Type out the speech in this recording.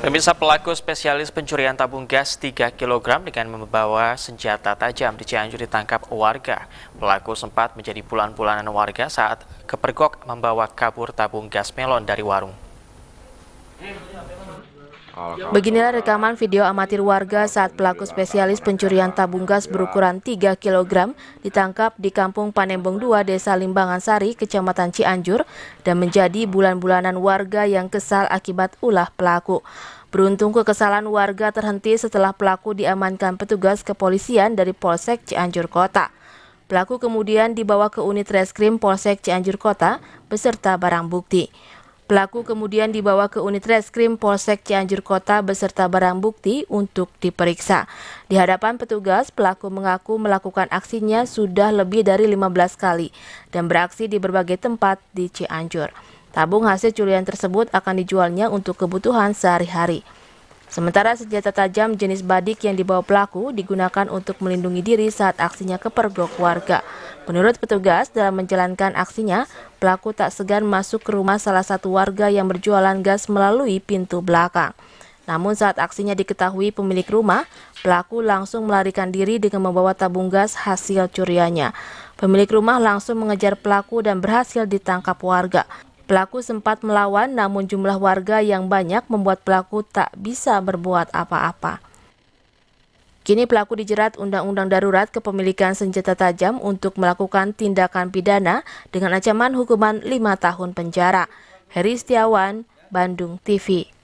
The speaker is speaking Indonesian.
Pemirsa pelaku spesialis pencurian tabung gas 3 kg dengan membawa senjata tajam di Cianjur ditangkap warga. Pelaku sempat menjadi bulan-bulanan warga saat kepergok membawa kabur tabung gas melon dari warung. Beginilah rekaman video amatir warga saat pelaku spesialis pencurian tabung gas berukuran 3 kg ditangkap di Kampung Panembong 2 Desa Limbangan Sari, Kecamatan Cianjur dan menjadi bulan-bulanan warga yang kesal akibat ulah pelaku. Beruntung kekesalan warga terhenti setelah pelaku diamankan petugas kepolisian dari Polsek Cianjur Kota. Pelaku kemudian dibawa ke unit reskrim Polsek Cianjur Kota beserta barang bukti. Pelaku kemudian dibawa ke unit reskrim Polsek Cianjur Kota beserta barang bukti untuk diperiksa. Di hadapan petugas, pelaku mengaku melakukan aksinya sudah lebih dari 15 kali dan beraksi di berbagai tempat di Cianjur. Tabung hasil curian tersebut akan dijualnya untuk kebutuhan sehari-hari. Sementara senjata tajam jenis badik yang dibawa pelaku digunakan untuk melindungi diri saat aksinya kepergok warga. Menurut petugas, dalam menjalankan aksinya, pelaku tak segan masuk ke rumah salah satu warga yang berjualan gas melalui pintu belakang. Namun saat aksinya diketahui pemilik rumah, pelaku langsung melarikan diri dengan membawa tabung gas hasil curiannya. Pemilik rumah langsung mengejar pelaku dan berhasil ditangkap warga. Pelaku sempat melawan namun jumlah warga yang banyak membuat pelaku tak bisa berbuat apa-apa. Kini pelaku dijerat Undang-Undang Darurat Kepemilikan Senjata Tajam untuk melakukan tindakan pidana dengan ancaman hukuman 5 tahun penjara. Heri Setiawan, Bandung TV.